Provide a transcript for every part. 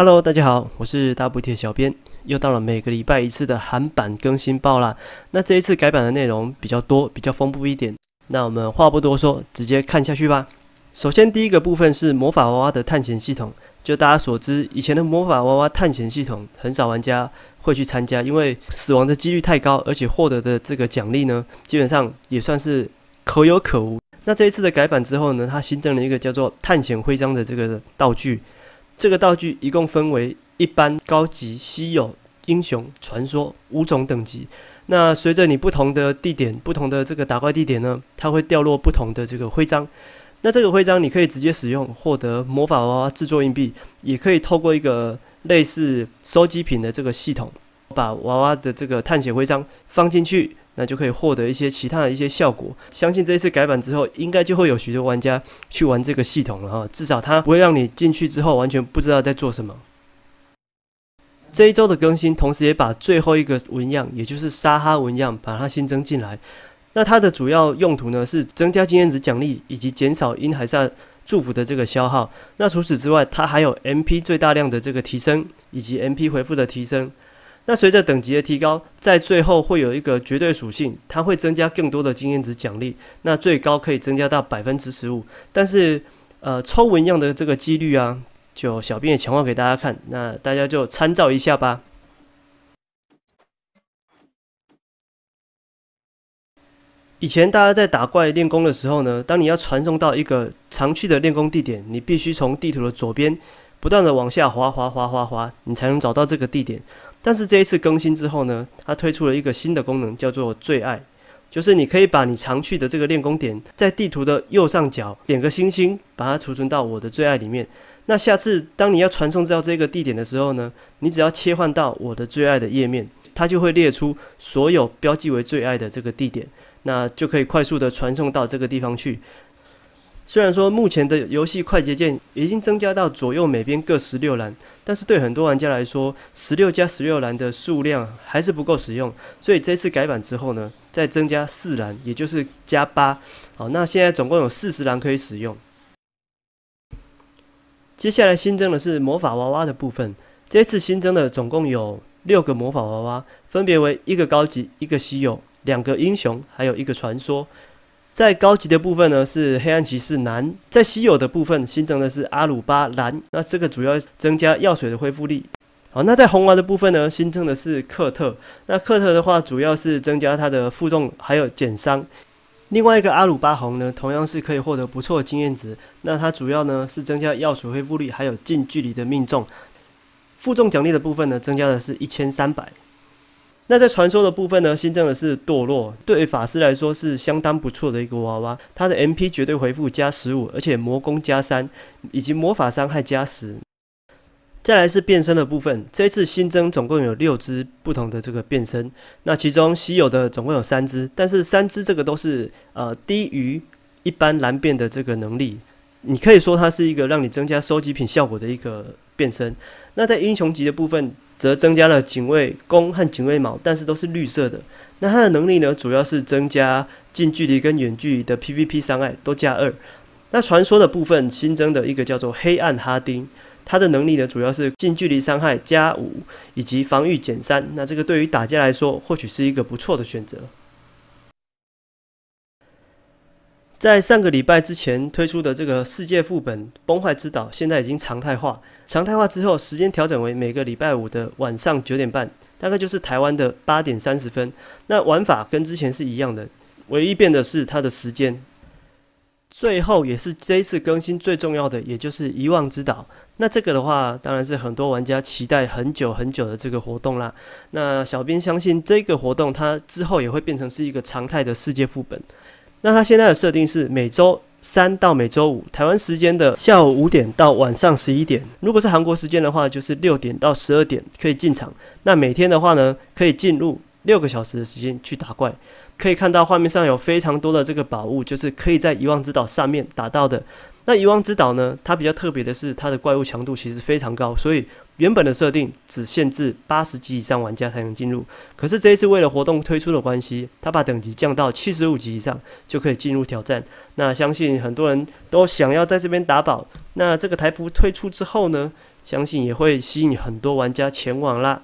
Hello，大家好，我是大补贴小编，又到了每个礼拜一次的韩版更新报啦。那这一次改版的内容比较多，比较丰富一点。那我们话不多说，直接看下去吧。首先，第一个部分是魔法娃娃的探险系统。就大家所知，以前的魔法娃娃探险系统，很少玩家会去参加，因为死亡的几率太高，而且获得的这个奖励呢，基本上也算是可有可无。那这一次的改版之后呢，它新增了一个叫做探险徽章的这个道具。这个道具一共分为一般、高级、稀有、英雄、传说五种等级。那随着你不同的地点、不同的这个打怪地点呢，它会掉落不同的这个徽章。那这个徽章你可以直接使用获得魔法娃娃制作硬币，也可以透过一个类似收集品的这个系统，把娃娃的这个探险徽章放进去。那就可以获得一些其他的一些效果。相信这一次改版之后，应该就会有许多玩家去玩这个系统了哈。至少它不会让你进去之后完全不知道在做什么。这一周的更新，同时也把最后一个纹样，也就是沙哈纹样，把它新增进来。那它的主要用途呢，是增加经验值奖励以及减少因海萨祝福的这个消耗。那除此之外，它还有 MP 最大量的这个提升，以及 MP 回复的提升。那随着等级的提高，在最后会有一个绝对属性，它会增加更多的经验值奖励。那最高可以增加到百分之十五，但是，呃，抽纹样的这个几率啊，就小编也强化给大家看，那大家就参照一下吧。以前大家在打怪练功的时候呢，当你要传送到一个常去的练功地点，你必须从地图的左边不断的往下滑滑滑滑滑，你才能找到这个地点。但是这一次更新之后呢，它推出了一个新的功能，叫做“最爱”，就是你可以把你常去的这个练功点，在地图的右上角点个星星，把它储存到我的最爱里面。那下次当你要传送到这个地点的时候呢，你只要切换到我的最爱的页面，它就会列出所有标记为最爱的这个地点，那就可以快速的传送到这个地方去。虽然说目前的游戏快捷键已经增加到左右每边各十六栏，但是对很多玩家来说，十六加十六栏的数量还是不够使用。所以这次改版之后呢，再增加四栏，也就是加八。好，那现在总共有四十栏可以使用。接下来新增的是魔法娃娃的部分。这次新增的总共有六个魔法娃娃，分别为一个高级、一个稀有、两个英雄，还有一个传说。在高级的部分呢，是黑暗骑士蓝；在稀有的部分新增的是阿鲁巴蓝。那这个主要增加药水的恢复力。好，那在红丸的部分呢，新增的是克特。那克特的话，主要是增加它的负重还有减伤。另外一个阿鲁巴红呢，同样是可以获得不错的经验值。那它主要呢是增加药水恢复力，还有近距离的命中。负重奖励的部分呢，增加的是一千三百。那在传说的部分呢，新增的是堕落，对法师来说是相当不错的一个娃娃。它的 MP 绝对回复加十五，而且魔攻加三，以及魔法伤害加十。再来是变身的部分，这一次新增总共有六只不同的这个变身。那其中稀有的总共有三只，但是三只这个都是呃低于一般蓝变的这个能力。你可以说它是一个让你增加收集品效果的一个变身。那在英雄级的部分，则增加了警卫弓和警卫矛，但是都是绿色的。那它的能力呢，主要是增加近距离跟远距离的 PVP 伤害都加二。那传说的部分新增的一个叫做黑暗哈丁，它的能力呢主要是近距离伤害加五以及防御减三。那这个对于打架来说，或许是一个不错的选择。在上个礼拜之前推出的这个世界副本“崩坏之岛”现在已经常态化。常态化之后，时间调整为每个礼拜五的晚上九点半，大概就是台湾的八点三十分。那玩法跟之前是一样的，唯一变的是它的时间。最后也是这一次更新最重要的，也就是“遗忘之岛”。那这个的话，当然是很多玩家期待很久很久的这个活动啦。那小编相信这个活动它之后也会变成是一个常态的世界副本。那它现在的设定是每周三到每周五台湾时间的下午五点到晚上十一点，如果是韩国时间的话就是六点到十二点可以进场。那每天的话呢，可以进入六个小时的时间去打怪，可以看到画面上有非常多的这个宝物，就是可以在遗忘之岛上面打到的。那遗忘之岛呢，它比较特别的是它的怪物强度其实非常高，所以。原本的设定只限制八十级以上玩家才能进入，可是这一次为了活动推出的关系，他把等级降到七十五级以上就可以进入挑战。那相信很多人都想要在这边打宝。那这个台服推出之后呢，相信也会吸引很多玩家前往啦。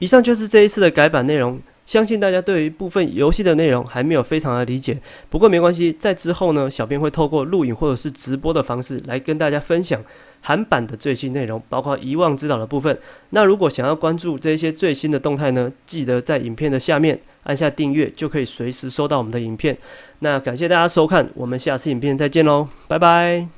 以上就是这一次的改版内容。相信大家对于部分游戏的内容还没有非常的理解，不过没关系，在之后呢，小编会透过录影或者是直播的方式来跟大家分享韩版的最新内容，包括遗忘之岛的部分。那如果想要关注这些最新的动态呢，记得在影片的下面按下订阅，就可以随时收到我们的影片。那感谢大家收看，我们下次影片再见喽，拜拜。